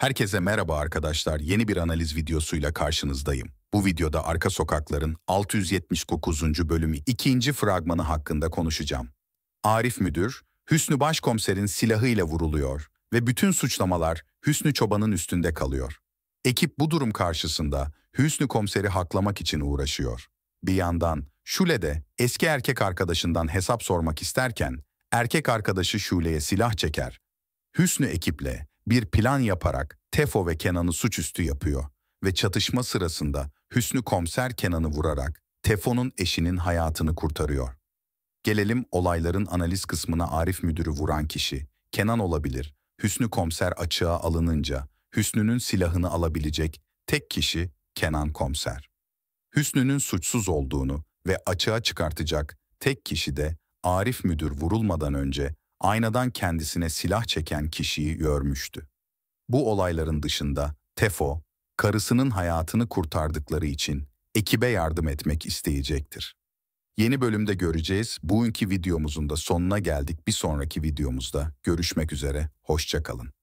Herkese merhaba arkadaşlar. Yeni bir analiz videosuyla karşınızdayım. Bu videoda Arka Sokakların 679. bölümü 2. fragmanı hakkında konuşacağım. Arif Müdür, Hüsnü Başkomiser'in silahıyla vuruluyor ve bütün suçlamalar Hüsnü Çoban'ın üstünde kalıyor. Ekip bu durum karşısında Hüsnü Komiser'i haklamak için uğraşıyor. Bir yandan Şule de eski erkek arkadaşından hesap sormak isterken erkek arkadaşı Şule'ye silah çeker. Hüsnü ekiple bir plan yaparak Tefo ve Kenan'ı suçüstü yapıyor ve çatışma sırasında Hüsnü Komser Kenan'ı vurarak Tefo'nun eşinin hayatını kurtarıyor. Gelelim olayların analiz kısmına Arif müdürü vuran kişi. Kenan olabilir. Hüsnü Komser açığa alınınca Hüsnü'nün silahını alabilecek tek kişi Kenan Komser. Hüsnü'nün suçsuz olduğunu ve açığa çıkartacak tek kişi de Arif müdür vurulmadan önce aynadan kendisine silah çeken kişiyi görmüştü. Bu olayların dışında Tefo, karısının hayatını kurtardıkları için ekibe yardım etmek isteyecektir. Yeni bölümde göreceğiz. Bugünkü videomuzun da sonuna geldik. Bir sonraki videomuzda görüşmek üzere. Hoşçakalın.